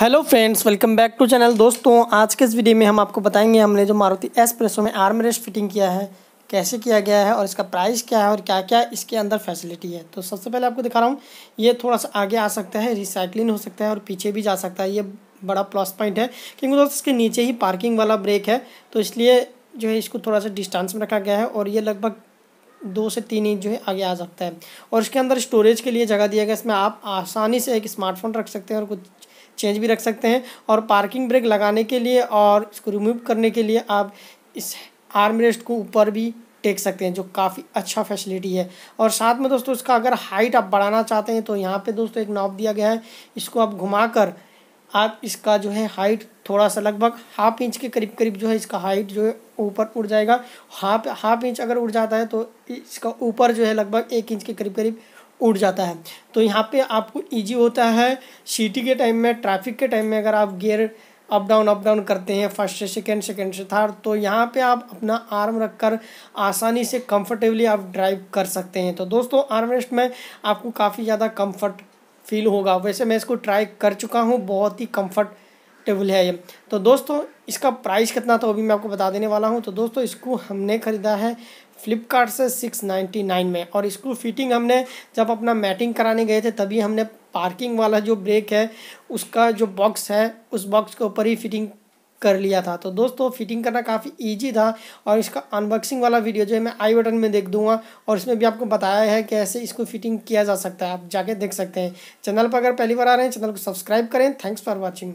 hello friends welcome back to channel दोस्तों आज के इस वीडियो में हम आपको बताएंगे हमने जो मारुति एसप्रेसो में आर्म रेस्ट फिटिंग किया है कैसे किया गया है और इसका प्राइस क्या है और क्या क्या इसके अंदर फैसिलिटी है तो सबसे पहले आपको दिखा रहा हूँ ये थोड़ा सा आगे आ सकता है रिसाइकलिंग हो सकता है और पीछे भी जा सकता है ये बड़ा प्लस पॉइंट है क्योंकि दोस्तों इसके नीचे ही पार्किंग वाला ब्रेक है तो इसलिए जो है इसको थोड़ा सा डिस्टेंस में रखा गया है और ये लगभग दो से तीन इंच जो है आगे आ सकता है और इसके अंदर स्टोरेज के लिए जगह दिया गया इसमें आप आसानी से एक स्मार्टफोन रख सकते हैं और कुछ चेंज भी रख सकते हैं और पार्किंग ब्रेक लगाने के लिए और इसको रिमूव करने के लिए आप इस आर्म रेस्ट को ऊपर भी टेक सकते हैं जो काफ़ी अच्छा फैसिलिटी है और साथ में दोस्तों इसका अगर हाइट आप बढ़ाना चाहते हैं तो यहाँ पे दोस्तों एक नॉब दिया गया है इसको आप घुमाकर आप इसका जो है हाइट थोड़ा सा लगभग हाफ इंच के करीब करीब जो है इसका हाइट जो है ऊपर उड़ जाएगा हाफ हाफ इंच अगर उड़ जाता है तो इसका ऊपर जो है लगभग एक इंच के करीब करीब उड़ जाता है तो यहाँ पे आपको इजी होता है सिटी के टाइम में ट्रैफिक के टाइम में अगर आप gear up down up down करते हैं फर्स्ट से सेकेंड सेकेंड से थर्ड तो यहाँ पे आप अपना आर्म रखकर आसानी से कंफर्टेबली आप ड्राइव कर सकते हैं तो दोस्तों आर्म रेस्ट में आपको काफ़ी ज़्यादा कम्फर्ट फील होगा वैसे मैं इसको ट्राई कर चुका हूँ बहुत ही टेबल है ये तो दोस्तों इसका प्राइस कितना था वो भी मैं आपको बता देने वाला हूँ तो दोस्तों इसको हमने ख़रीदा है फ्लिपकार्ट से सिक्स नाइन्टी नाइन में और स्क्रू फिटिंग हमने जब अपना मैटिंग कराने गए थे तभी हमने पार्किंग वाला जो ब्रेक है उसका जो बॉक्स है उस बॉक्स के ऊपर ही फिटिंग कर लिया था तो दोस्तों फिटिंग करना काफ़ी ईजी था और इसका अनबॉक्सिंग वाला वीडियो जो है मैं आई बटन में देख दूंगा और इसमें भी आपको बताया है कि ऐसे इसको फिटिंग किया जा सकता है आप जाके देख सकते हैं चैनल पर अगर पहली बार आ रहे हैं चैनल को सब्सक्राइब करें थैंक्स फॉर वॉचिंग